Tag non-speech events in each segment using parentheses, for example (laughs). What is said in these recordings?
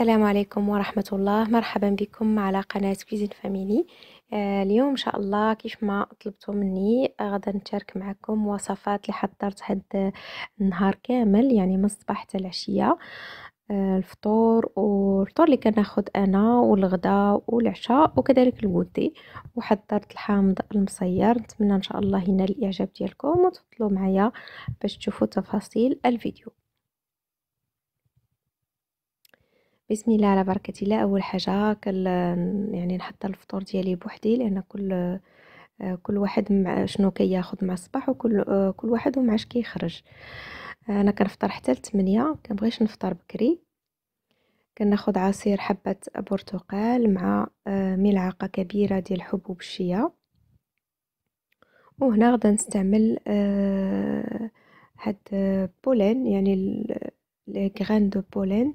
السلام عليكم ورحمة الله مرحبا بكم على قناة كويزين فاميلي آه، اليوم إن شاء الله كيف ما طلبتوا مني آه، غدا نشارك معكم وصفات اللي حضرت هاد النهار كامل يعني من الصباح حتى العشية آه، الفطور والفطور اللي كناخد انا والغدا والعشاء وكذلك الودي وحضرت الحامض المصير نتمنى ان شاء الله ينال الاعجاب ديالكم وتفضلوا معايا باش تشوفوا تفاصيل الفيديو بسم الله على بركه الله اول حاجه كل يعني نحط الفطور ديالي بوحدي لان كل آه، كل واحد مع شنو كياخذ كي مع الصباح وكل آه، كل واحد ومع اش كيخرج آه، انا كنفطر حتى 8 كنبغيش نفطر بكري كناخذ عصير حبه برتقال مع ملعقه كبيره ديال حبوب الشيا وهنا غدا نستعمل هاد بولين يعني الغران دو بولين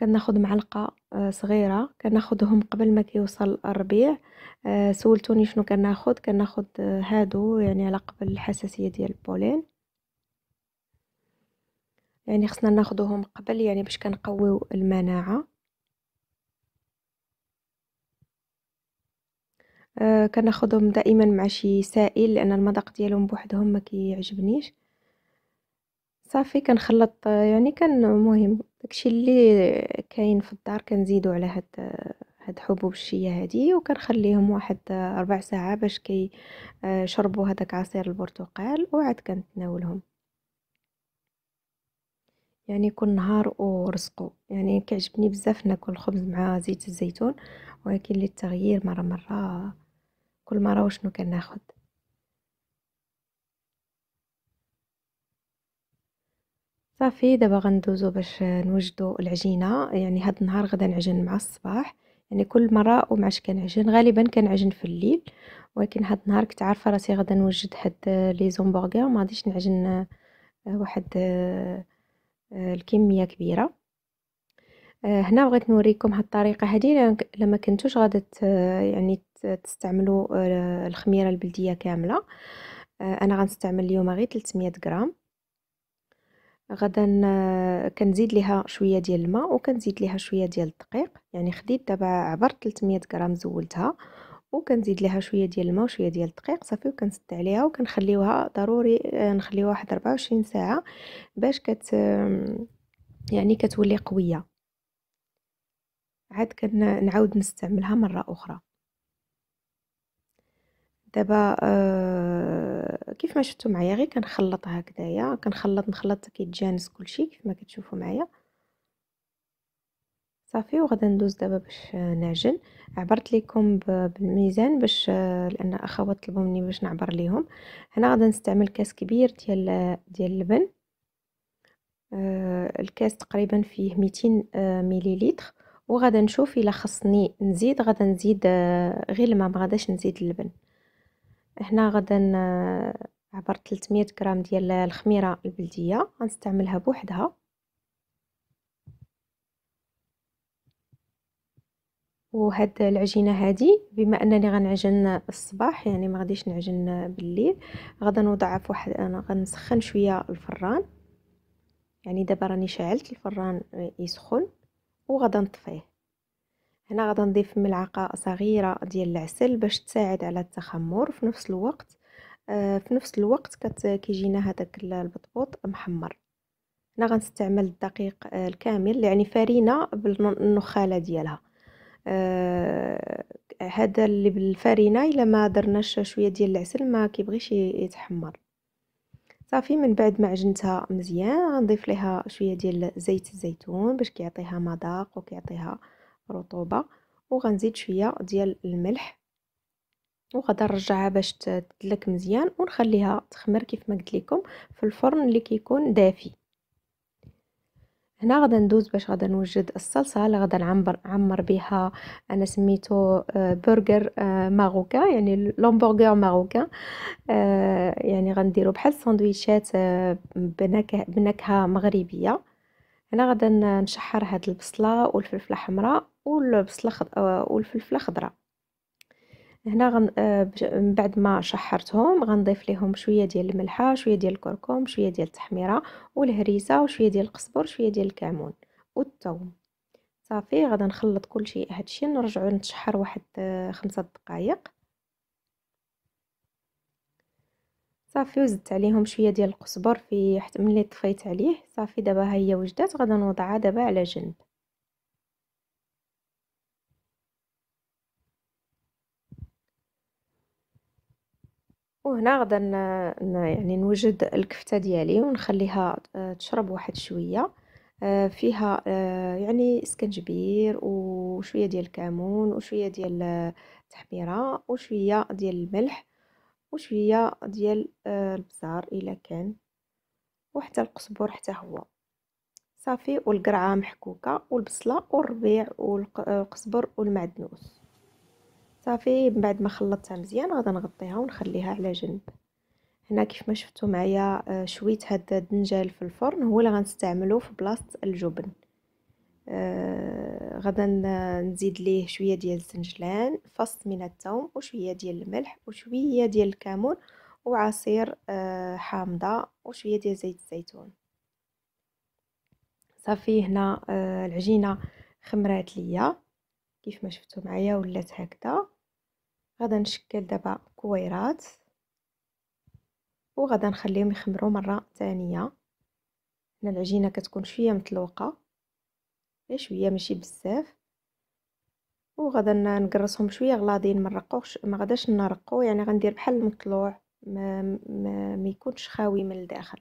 كناخد معلقه آه، صغيره كناخدهم قبل ما كيوصل الربيع آه، سولتوني شنو كناخد كناخد آه، هادو يعني على قبل الحساسيه ديال البولين يعني خصنا ناخذهم قبل يعني باش كنقويو المناعه كناخذهم كناخدهم دائما مع شي سائل لان المذاق ديالهم بوحدهم ما كيعجبنيش صافي كنخلط يعني كان مهم داكشي اللي كاين في الدار كنزيدو على هاد هاد حبوب الشيا هادي وكنخليهم واحد ربع ساعه باش كيشربوا آه، هذاك عصير البرتقال وعاد كنتناولهم يعني كل نهار ورزقو يعني كيعجبني بزاف ناكل الخبز مع زيت الزيتون ولكن للتغيير مره مره كل مره وشنو كناخد صافي دابا غندوزو باش نوجدو العجينه يعني هاد النهار غدا نعجن مع الصباح يعني كل مره ومعاش كنعجن غالبا كنعجن في الليل ولكن هاد النهار كنت عارفه راسي غدا نوجد هاد لي زومبرغر ما غاديش نعجن آه، واحد آه، آه، الكميه كبيره هنا بغيت نوريكم هاد الطريقه هادي لما كنتوش غادي يعني تستعملوا الخميره البلديه كامله انا غنستعمل اليوم غير 300 غرام غدا آه، كنزيد ليها شويه ديال الماء وكنزيد ليها شويه ديال الدقيق يعني خديت دابا عبر 300 غرام زولتها وكنزيد ليها شويه ديال الماء وشويه ديال الدقيق صافي وكنسد عليها وكنخليوها ضروري آه، نخليوها واحد 24 ساعه باش كت يعني كتولي قويه عاد كنعاود نستعملها مره اخرى دابا آه كيف ما شفتوا معايا غير كنخلط هكذايا كنخلط نخلط كيتجانس كلشي كيف ما كتشوفوا معايا صافي وغادي ندوز دابا باش نعجن عبرت لكم بالميزان باش آه، لان اخوات طلبوا مني باش نعبر ليهم هنا غادي نستعمل كاس كبير ديال آه، ديال اللبن آه الكاس تقريبا فيه 200 آه، مليليتر مليلتر وغادي نشوف الا خصني نزيد غادي نزيد غير الماء ما غاداش نزيد اللبن هنا غدا آه، عبر 300 غرام ديال الخميره البلديه غنستعملها بوحدها وهاد العجينه هادي بما انني غنعجن الصباح يعني ما غاديش نعجن بالليل غدا نوضعها في واحد انا غنسخن شويه الفران يعني دابا راني شعلت الفران يسخن وغدا نطفيه هنا غادي نضيف ملعقه صغيره ديال العسل باش تساعد على التخمر في نفس الوقت آه، في نفس الوقت كيجينا هذاك البطبوط محمر هنا غنستعمل الدقيق آه، الكامل يعني فرينه بالنخاله ديالها آه، هذا اللي بالفرينه الا ما درناش شويه ديال العسل ما كيبغيش يتحمر صافي من بعد ما عجنتها مزيان غنضيف ليها شويه ديال زيت الزيتون باش كيعطيها مذاق وكيعطيها آه رطوبه وغنزيد شويه ديال الملح وغادي نرجعها باش تدلك مزيان ونخليها تخمر كيف ما قلت لكم في الفرن اللي كيكون دافي هنا غادي ندوز باش غادي نوجد الصلصه اللي غادي نعمر عمر بها انا سميتو برجر آه، ماروكا آه، يعني لومبورغر ماروكا آه، يعني غنديرو بحال ساندويتشات بنكهه مغربيه هنا غادي نشحر هاد البصله والفلفله حمراء والبصله خض... آه، والفلفله خضراء هنا غن... آه، من بعد ما شحرتهم غنضيف ليهم شويه ديال الملحه شويه ديال الكركم شويه ديال التحميره والهريسه وشويه ديال القزبر شويه ديال الكمون والثوم صافي غادي نخلط كلشي هادشي نرجعو نتشحر واحد آه، خمسة دقائق صافي وزدت عليهم شويه ديال القزبر في حتى ملي طفيت عليه صافي دابا ها هي وجدات غادي نوضعها دابا على جنب وهنا غدا يعني نوجد الكفته ديالي ونخليها آه، تشرب واحد شويه آه، فيها آه، يعني سكنجبير وشويه ديال الكمون وشويه ديال التحميره وشويه ديال الملح وشويه ديال آه، البزار الا كان وحتى القزبر حتى هو صافي والقرعه محكوكه والبصله والربيع والقزبر آه، والمعدنوس صافي من بعد ما خلطتها مزيان غادي نغطيها ونخليها على جنب هنا كيف ما شفتوا معايا آه، شويت هاد الدنجال في الفرن هو اللي غنستعمله في بلاصه الجبن آه غدا نزيد ليه شويه ديال الزنجلان فص من الثوم وشويه ديال الملح وشويه ديال الكمون وعصير آه حامضه وشويه ديال زيت الزيتون صافي هنا آه العجينه خمرات ليا كيف ما شفتوا معايا ولات هكذا غدا نشكل دابا كويرات وغدا نخليهم يخمروا مره ثانيه هنا العجينه كتكون شويه مطلوقه غير إيه شويه ماشي بزاف وغدا نقرصهم شويه غلاضين ما نرقوش ما غاداش نرقو يعني غندير بحال المطلوع ما, ما, ما يكونش خاوي من الداخل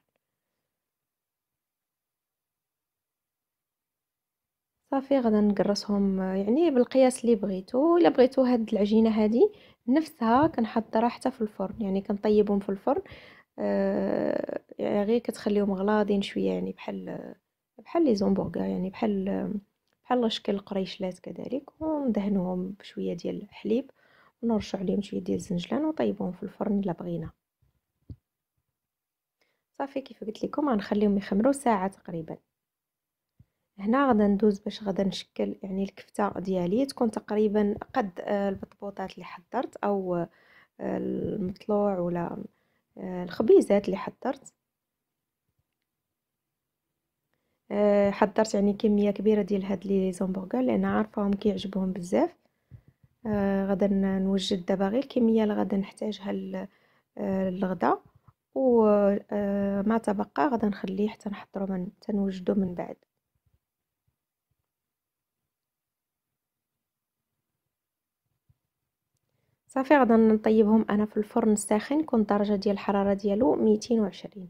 صافي غادا نقرصهم يعني بالقياس اللي بغيتو الا بغيتو هاد العجينه هادي نفسها كنحضرها حتى في الفرن يعني كنطيبهم في الفرن آه يعني غير كتخليهم غلاضين شويه يعني بحال بحال لي زومبورغا يعني بحال بحال شكل القريشلات كذلك وندهنوهم بشويه ديال الحليب ونرشوا عليهم شويه ديال الزنجلان ونطيبوهم في الفرن الا بغينا صافي كيف قلت لكم غنخليهم يخمروا ساعه تقريبا هنا غدا ندوز باش غدا نشكل يعني الكفته ديالي تكون تقريبا قد آه، البطبوطات اللي حضرت او آه، المطلوع ولا آه، الخبيزات اللي حضرت آه، حضرت يعني كميه كبيره ديال هاد لي زومبرغر لان عارفاهم كيعجبهم بزاف آه، غادا نوجد دابا غير الكميه اللي غدا نحتاجها آه، للغدا وما تبقى غادا نخليه حتى نحضرو من تنوجدو من بعد صافي غادا نطيبهم انا في الفرن الساخن كون درجه ديال الحراره ديالو 220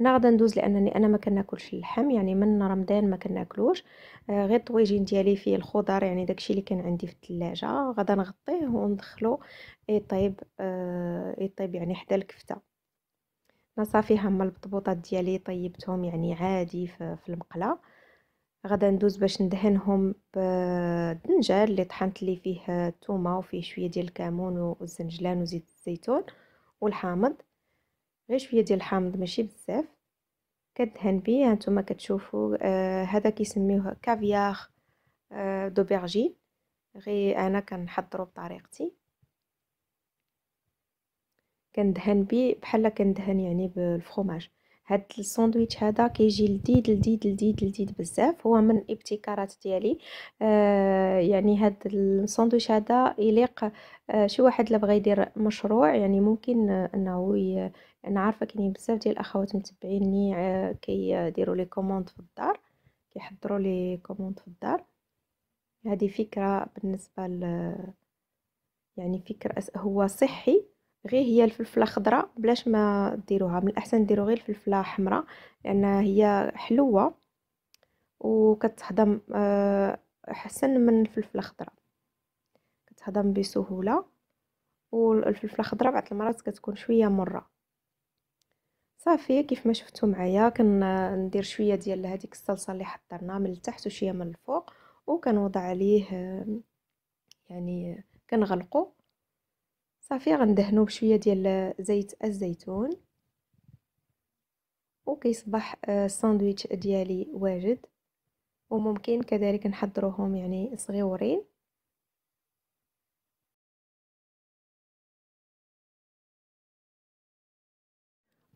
هنا غادا ندوز لانني انا ما كناكلش اللحم يعني من رمضان ما كناكلوش آه غير الطويجين ديالي فيه الخضر يعني داكشي اللي كان عندي في الثلاجه غادا نغطيه وندخلو يطيب آه يطيب يعني حدا الكفته انا صافي هما البطبوطات ديالي طيبتهم يعني عادي في, المقله غادا ندوز باش ندهنهم بالدنجال اللي طحنت لي فيه الثومه وفيه شويه ديال الكمون والزنجلان وزيت الزيتون والحامض غير شويه ديال الحامض ماشي بزاف كدهن بيه هانتوما كتشوفوا آه كيسميوه كافيار آه دوبرجين غي انا كنحضرو بطريقتي كندهن بيه بحال كندهن يعني آه هاد الساندويتش هذا كيجي لذيذ لذيذ لذيذ لذيذ بزاف هو من الابتكارات ديالي آه يعني هاد الساندويتش هذا يليق آه شي واحد اللي بغى يدير مشروع يعني ممكن آه انه ي... انا عارفه كاينين بزاف ديال الاخوات متبعيني آه كيديروا لي كوموند في الدار كيحضروا لي كوموند في الدار هذه فكره بالنسبه ل يعني فكره هو صحي غير هي الفلفله خضراء بلاش ما ديروها من الاحسن ديروا غير الفلفله حمراء لان هي حلوه وكتهضم آه، احسن من الفلفله الخضراء كتهضم بسهوله والفلفله الخضراء بعض المرات كتكون شويه مره صافي كيف ما شفتوا معايا كندير شويه ديال هذيك الصلصه اللي حضرنا من التحت وشويه من الفوق وكنوضع عليه آه، يعني كنغلقو صافي غندهنو بشويه ديال زيت الزيتون وكيصبح الساندويتش آه، ديالي واجد وممكن كذلك نحضروهم يعني صغيورين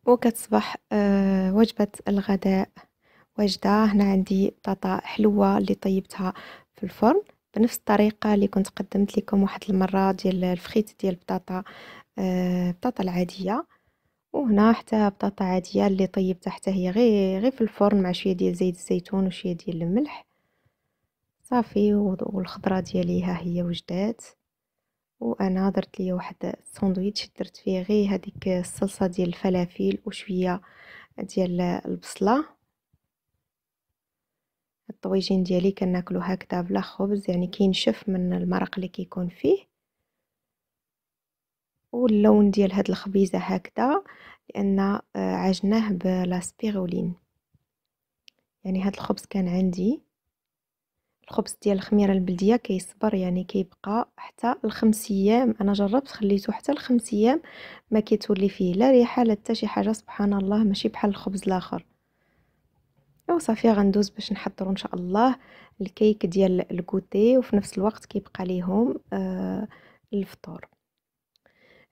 وكتصبح آه، وجبة الغداء واجدة هنا عندي بطاطا حلوة اللي طيبتها في الفرن بنفس الطريقه اللي كنت قدمت لكم واحد المره ديال الفخيت ديال البطاطا البطاطا آه، العاديه وهنا حتى بطاطا عاديه اللي طيبتها حتى هي غير غير في الفرن مع شويه ديال زيت الزيتون وشويه ديال الملح صافي والخضره ديالي ها هي وجدات وانا درت لي واحد الساندويتش درت فيه غير هذيك الصلصه ديال الفلافل وشويه ديال البصله الطويجين ديالي كناكلو هكذا بلا خبز يعني كينشف من المرق اللي كيكون فيه واللون ديال هاد الخبيزه هكذا لان آه، عجناه بلا يعني هاد الخبز كان عندي الخبز ديال الخميره البلديه كيصبر يعني كيبقى حتى الخمس ايام انا جربت خليته حتى الخمس ايام ما كيتولي فيه لا ريحه لا حتى شي حاجه سبحان الله ماشي بحال الخبز الاخر صافي غندوز باش نحضروا ان شاء الله الكيك ديال الكوتي وفي نفس الوقت كيبقى ليهم آه الفطور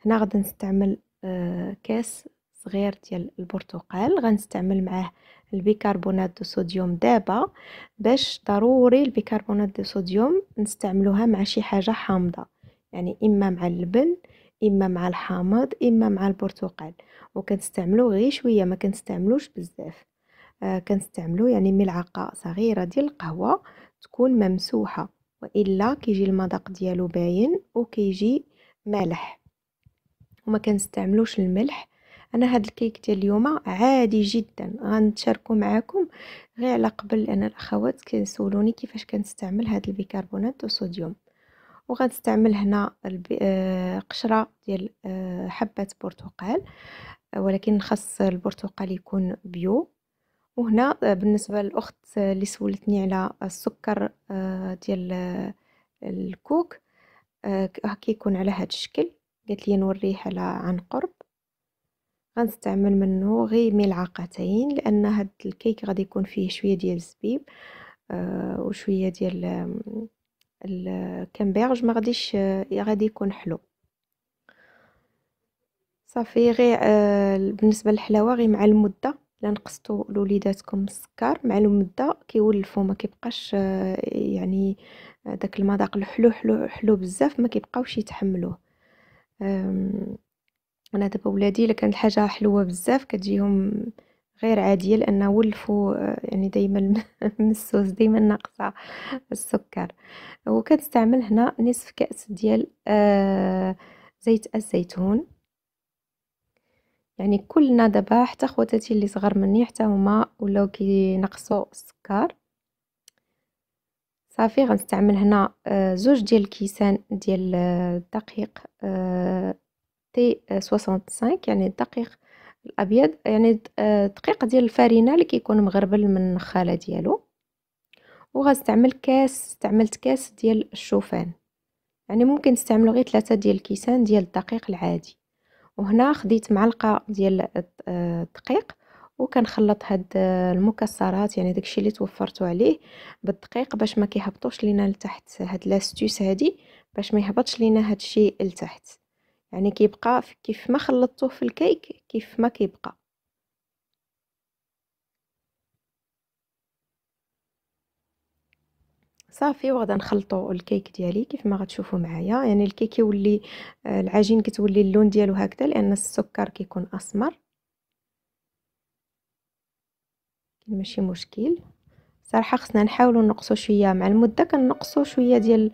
هنا غادي نستعمل آه كاس صغير ديال البرتقال غنستعمل معاه البيكربونات دو صوديوم دابا باش ضروري البيكربونات دو صوديوم نستعملوها مع شي حاجه حامضه يعني اما مع اللبن اما مع الحامض اما مع البرتقال وكنستعملو غير شويه ما كنستعملوش بزاف آه، كنستعملو يعني ملعقه صغيره ديال القهوه تكون ممسوحه والا كيجي المذاق ديالو باين وكيجي مالح وما كنستعملوش الملح انا هاد الكيك ديال اليوم عادي جدا غنتشاركو معاكم غير على قبل لان الاخوات كيسولوني كيفاش كنستعمل هاد البيكربونات والصوديوم وغنستعمل هنا آه، قشره ديال آه، حبه برتقال ولكن خاص البرتقال يكون بيو وهنا آه، بالنسبة للأخت آه، اللي سولتني على السكر آه، ديال الكوك كيكون على هاد الشكل قالت لي نوريه على عن قرب غنستعمل منه غير ملعقتين لان هاد الكيك غادي يكون فيه شويه ديال الزبيب وشويه ديال الكامبيرج ما غاديش غادي يكون حلو صافي غير بالنسبه للحلاوه غير مع المده الا نقصتو لوليداتكم السكر مع المده كيولفوا ما كيبقاش آه، يعني آه، داك المذاق الحلو حلو حلو بزاف ما كيبقاوش يتحملوه انا دابا ولادي الا كانت الحاجه حلوه بزاف كتجيهم غير عاديه لان ولفوا آه، يعني دائما (laughs) من السوس دائما ناقصه السكر وكنستعمل هنا نصف كاس ديال زيت الزيتون يعني كلنا دابا حتى خواتاتي اللي صغار مني حتى هما ولاو كينقصوا السكر صافي غنستعمل هنا آه، زوج ديال الكيسان ديال آه، الدقيق آه، تي 65 يعني الدقيق الابيض يعني الدقيق ديال الفارينه اللي كيكون مغربل من النخاله ديالو وغنستعمل كاس استعملت كاس ديال الشوفان يعني ممكن تستعملوا غير ثلاثة ديال الكيسان ديال الدقيق العادي وهنا خديت معلقه ديال آه، الدقيق وكنخلط هاد آه، المكسرات يعني داكشي اللي توفرتو عليه بالدقيق باش ما كيهبطوش لينا لتحت هاد لاستوس هادي باش ما يهبطش لينا هادشي لتحت يعني كيبقى كيف ما خلطتوه في الكيك كيف ما كيبقى صافي وغادا نخلطوا الكيك ديالي كيف ما غتشوفوا معايا يعني الكيك يولي آه، العجين كتولي اللون ديالو هكذا لان السكر كيكون اسمر ماشي مشكل صراحه خصنا نحاولوا نقصوا شويه مع المده كنقصوا شويه ديال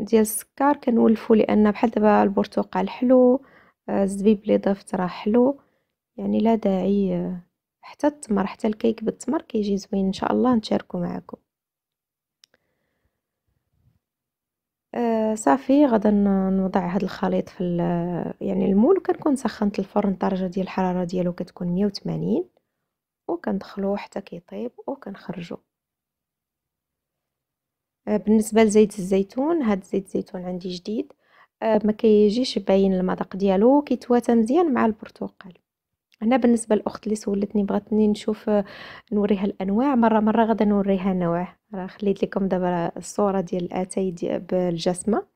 ديال السكر كنولفوا لان بحال دابا البرتقال حلو آه، الزبيب اللي ضفت راه حلو يعني لا داعي آه، حتى التمر حتى الكيك بالتمر كيجي زوين ان شاء الله نشاركوا معكم آه صافي غدا نوضع هذا الخليط في يعني المول وكنكون سخنت الفرن درجه ديال الحراره ديالو كتكون 180 وكندخلوه حتى كيطيب وكنخرجو آه بالنسبه لزيت الزيتون هاد زيت الزيتون عندي جديد آه ما كيجيش باين المذاق ديالو كيتواتى مزيان مع البرتقال هنا بالنسبه للاخت اللي سولتني بغاتني نشوف آه، نوريها الانواع مره مره غدا نوريها نوع راه خليت لكم دابا الصوره ديال الاتاي دي بالجسمه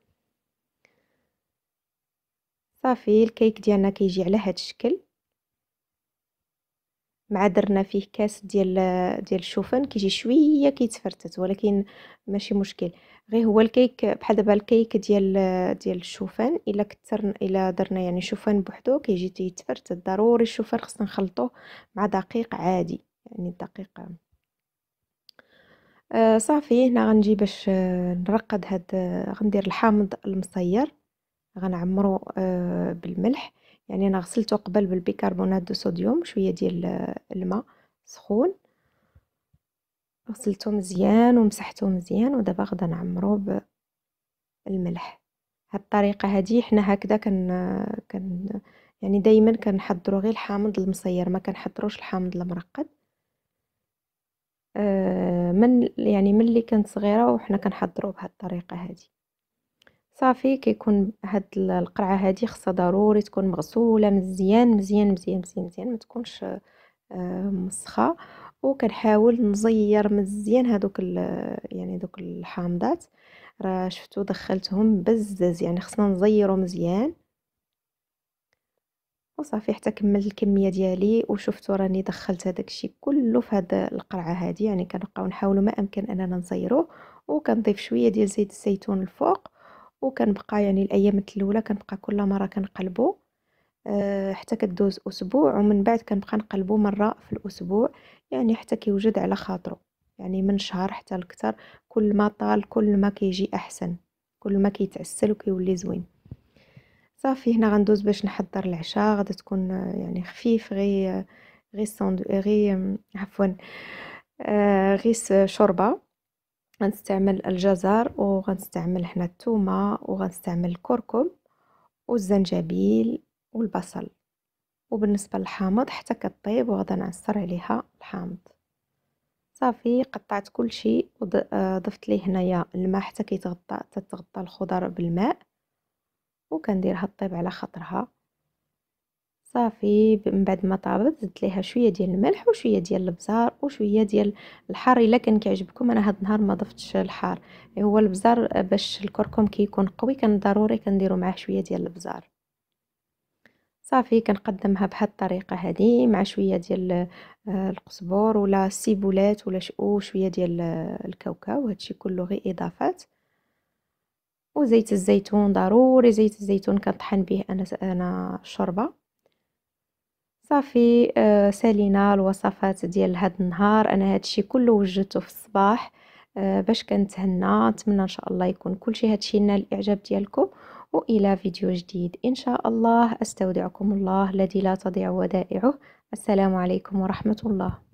صافي الكيك ديالنا كيجي على هذا الشكل مع درنا فيه كاس ديال ديال الشوفان كيجي شويه كيتفرتت ولكن ماشي مشكل غير هو الكيك بحال دابا الكيك ديال ديال الشوفان الا كثر الا درنا يعني شوفان بوحدو كيجي تيتفرتت ضروري الشوفان خصنا نخلطوه مع دقيق عادي يعني الدقيق آه صافي هنا غنجي باش آه، نرقد هاد آه، غندير الحامض المصير غنعمرو آه بالملح يعني انا غسلته قبل بالبيكربونات دو صوديوم شويه ديال الماء سخون غسلته مزيان ومسحته مزيان ودابا غدا نعمرو بالملح هاد الطريقه هادي حنا هكذا كن كن يعني دائما كنحضروا غير الحامض المصير ما كنحضروش الحامض المرقد آه، من يعني ملي كنت صغيره وحنا كنحضروا بهاد الطريقه هذه صافي كيكون هاد القرعه هادي خصها ضروري تكون مغسوله مزيان مزيان مزيان مزيان مزيان ما تكونش آه، مسخه وكنحاول نزير مزيان هادوك يعني دوك الحامضات راه شفتو دخلتهم بزز يعني خصنا نزيرو مزيان وصافي حتى كملت الكميه ديالي وشفتوا راني دخلت هذاك الشيء كله في هاد القرعه هادي يعني كنبقاو نحاولوا ما امكن اننا نزيروه وكنضيف شويه ديال زيت الزيتون الفوق وكنبقى يعني الايام الاولى كنبقى كل مره كنقلبو آه، حتى كدوز اسبوع ومن بعد كنبقى نقلبو مره في الاسبوع يعني حتى كيوجد على خاطرو يعني من شهر حتى لكثر كل ما طال كل ما كيجي احسن كل ما كيتعسل وكيولي زوين صافي هنا غندوز باش نحضر العشاء غادي تكون آه، يعني خفيف غي آه، غي ساندو غي عفوا غي شوربه غنستعمل الجزر وغنستعمل هنا الثومه وغنستعمل الكركم والزنجبيل والبصل وبالنسبه للحامض حتى كطيب وغدا نعصر عليها الحامض صافي قطعت كل شيء وضفت آه، ليه هنايا الماء حتى كيتغطى تتغطى الخضر بالماء وكنديرها طيب على خاطرها صافي من بعد ما طابت زدت ليها شويه ديال الملح وشويه ديال البزار وشويه ديال الحار الا كان كيعجبكم انا هاد النهار ما ضفتش الحار إيه، هو البزار باش الكركم كيكون كي قوي كان ضروري كنديروا معاه شويه ديال البزار صافي كنقدمها بهاد الطريقه هذه مع شويه ديال آه، القزبر ولا السيبولات ولا شويه ديال آه، الكاوكاو هادشي كله غير اضافات وزيت الزيتون ضروري زيت الزيتون كنطحن به انا انا الشوربه صافي آه، سالينا الوصفات ديال هاد النهار انا هادشي كله وجدته في الصباح آه، باش كنتهنى نتمنى ان شاء الله يكون كلشي هادشي نال الاعجاب ديالكم والى فيديو جديد ان شاء الله استودعكم الله الذي لا تضيع ودائعه السلام عليكم ورحمه الله